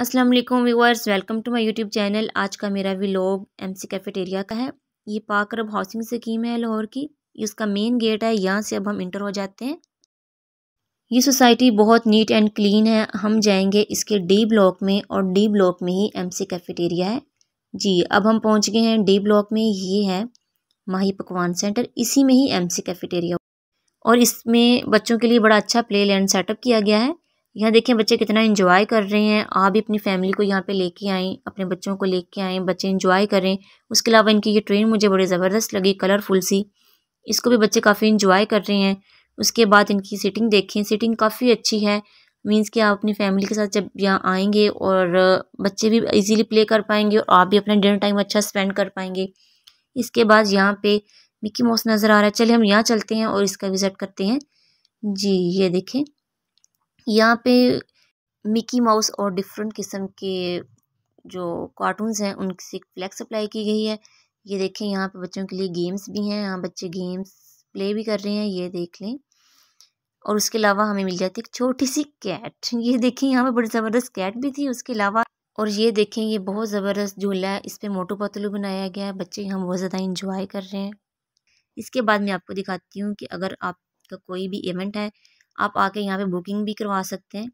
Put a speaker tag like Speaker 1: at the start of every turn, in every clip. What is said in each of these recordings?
Speaker 1: अस्सलाम वालेकुम viewers welcome to my YouTube channel आज का मेरा व्लॉग एमसी कैफेटेरिया का है ये पाकरब हाउसिंग स्कीम है लाहौर की इसका मेन गेट है यहाँ से अब हम इंटर हो जाते हैं ये सोसाइटी बहुत नीट एंड क्लीन है हम जाएंगे इसके डी ब्लॉक में और डी ब्लॉक में ही एमसी कैफेटेरिया है जी अब हम पहुँच गए हैं डी ब्लॉक में ये है माही पकवान सेंटर इसी में ही सी कैफेटेरिया और इसमें बच्चों के लिए बड़ा अच्छा प्ले लैंड सेटअप किया गया है यहाँ देखें बच्चे कितना इन्जॉय कर रहे हैं आप भी अपनी फैमिली को यहाँ पे लेके आएँ अपने बच्चों को लेके आएँ बच्चे इन्जॉय करें उसके अलावा इनकी ये ट्रेन मुझे बड़ी ज़बरदस्त लगी कलरफुल सी इसको भी बच्चे काफ़ी इन्जॉय कर रहे हैं उसके बाद इनकी सीटिंग देखें सीटिंग काफ़ी अच्छी है मीन्स कि आप अपनी फैमिली के साथ जब यहाँ आएंगे और बच्चे भी इजीली प्ले कर पाएंगे और आप भी अपना डिनर टाइम अच्छा स्पेंड कर पाएंगे इसके बाद यहाँ पे मिक्की माउस नज़र आ रहा है चलिए हम यहाँ चलते हैं और इसका विज़िट करते हैं जी ये देखें यहाँ पे मिकी माउस और डिफरेंट किस्म के जो कार्टून्स हैं उनसे फ्लैग सप्लाई की गई है ये देखें यहाँ पे बच्चों के लिए गेम्स भी हैं यहाँ बच्चे गेम्स प्ले भी कर रहे हैं ये देख लें और उसके अलावा हमें मिल जाती है एक छोटी सी कैट ये देखें यहाँ पे बड़ी ज़बरदस्त कैट भी थी उसके अलावा और ये देखें ये बहुत ज़बरदस्त झूला है इस पर मोटो पतलू बनाया गया है बच्चे यहाँ बहुत ज़्यादा इंजॉय कर रहे हैं इसके बाद मैं आपको दिखाती हूँ कि अगर आपका कोई भी इवेंट है आप आके यहाँ पे बुकिंग भी करवा सकते हैं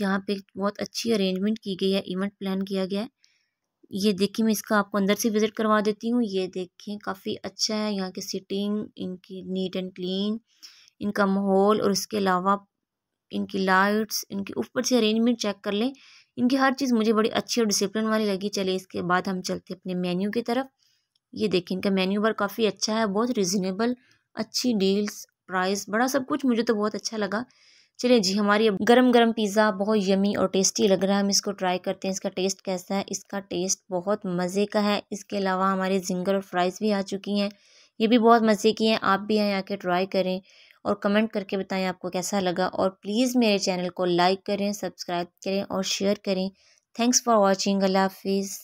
Speaker 1: यहाँ पे बहुत अच्छी अरेंजमेंट की गई है इवेंट प्लान किया गया है ये देखिए मैं इसका आपको अंदर से विज़िट करवा देती हूँ ये देखें काफ़ी अच्छा है यहाँ की सिटिंग इनकी नीट एंड क्लीन इनका माहौल और इसके अलावा इनकी लाइट्स इनके ऊपर से अरेंजमेंट चेक कर लें इनकी हर चीज़ मुझे बड़ी अच्छी और डिसिप्लिन वाली लगी चले इसके बाद हम चलते अपने मेन्यू की तरफ ये देखें इनका मेन्यू बार काफ़ी अच्छा है बहुत रिजनेबल अच्छी डील्स प्राइस बड़ा सब कुछ मुझे तो बहुत अच्छा लगा चलिए जी हमारी अब गरम गरम पिज़्ज़ा बहुत यमी और टेस्टी लग रहा है हम इसको ट्राई करते हैं इसका टेस्ट कैसा है इसका टेस्ट बहुत मज़े का है इसके अलावा हमारे जिंगर और फ्राइज़ भी आ चुकी हैं ये भी बहुत मज़े की हैं आप भी यहाँ आके ट्राई करें और कमेंट करके बताएं आपको कैसा लगा और प्लीज़ मेरे चैनल को लाइक करें सब्सक्राइब करें और शेयर करें थैंक्स फॉर वॉचिंग अल्लाह हाफिज़